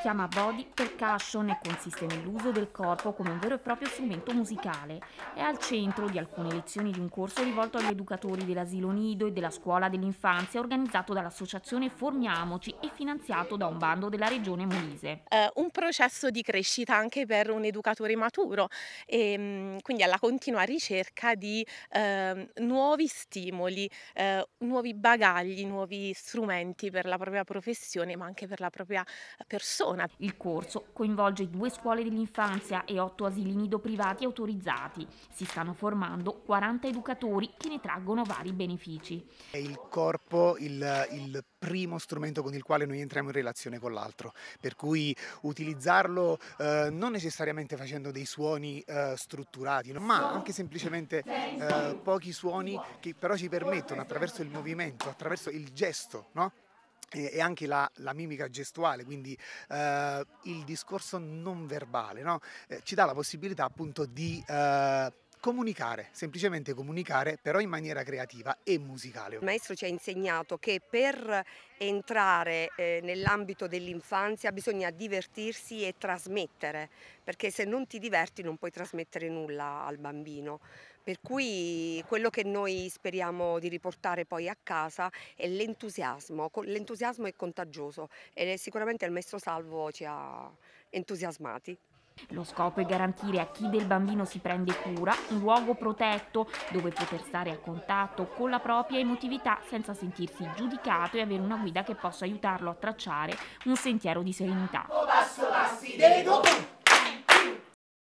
chiama body percussion e consiste nell'uso del corpo come un vero e proprio strumento musicale. È al centro di alcune lezioni di un corso rivolto agli educatori dell'asilo nido e della scuola dell'infanzia organizzato dall'associazione Formiamoci e finanziato da un bando della regione Molise. Uh, un processo di crescita anche per un educatore maturo e ehm, quindi alla continua ricerca di uh, nuovi stimoli, uh, nuovi bagagli, nuovi strumenti per la propria professione ma anche per la propria persona persona. Il corso coinvolge due scuole dell'infanzia e otto asili nido privati autorizzati. Si stanno formando 40 educatori che ne traggono vari benefici. È il corpo il, il primo strumento con il quale noi entriamo in relazione con l'altro, per cui utilizzarlo eh, non necessariamente facendo dei suoni eh, strutturati, ma anche semplicemente eh, pochi suoni che però ci permettono attraverso il movimento, attraverso il gesto, no? e anche la, la, mimica gestuale, quindi eh, il discorso non verbale, no? eh, ci dà la possibilità appunto di eh, comunicare, semplicemente comunicare, però in maniera creativa e musicale. Il maestro ci ha insegnato che per entrare eh, nell'ambito dell'infanzia bisogna divertirsi e trasmettere, perché se non ti diverti non puoi trasmettere nulla al bambino. Per cui quello che noi speriamo di riportare poi a casa è l'entusiasmo, l'entusiasmo è contagioso e sicuramente il maestro Salvo ci ha entusiasmati. Lo scopo è garantire a chi del bambino si prende cura un luogo protetto dove poter stare a contatto con la propria emotività senza sentirsi giudicato e avere una guida che possa aiutarlo a tracciare un sentiero di serenità.